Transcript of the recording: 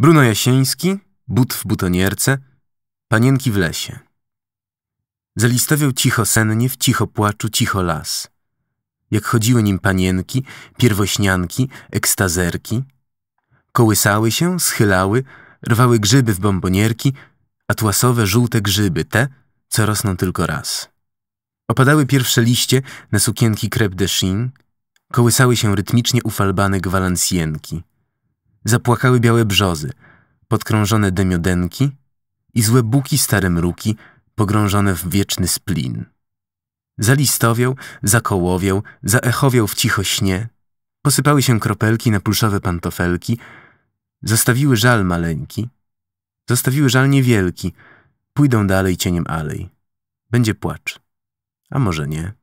Bruno Jasieński, but w butonierce, panienki w lesie. Zalistowiał cicho sennie, w cicho płaczu, cicho las. Jak chodziły nim panienki, pierwośnianki, ekstazerki. Kołysały się, schylały, rwały grzyby w bombonierki, atłasowe, żółte grzyby, te, co rosną tylko raz. Opadały pierwsze liście na sukienki crepe de chine, kołysały się rytmicznie ufalbane gwalancjenki. Zapłakały białe brzozy, podkrążone demiodenki i złe buki stare mruki pogrążone w wieczny splin. Zalistowiał, zakołowiał, zaechowiał w cicho śnie, posypały się kropelki na pluszowe pantofelki, zostawiły żal maleńki, zostawiły żal niewielki, pójdą dalej cieniem alej. Będzie płacz. A może nie.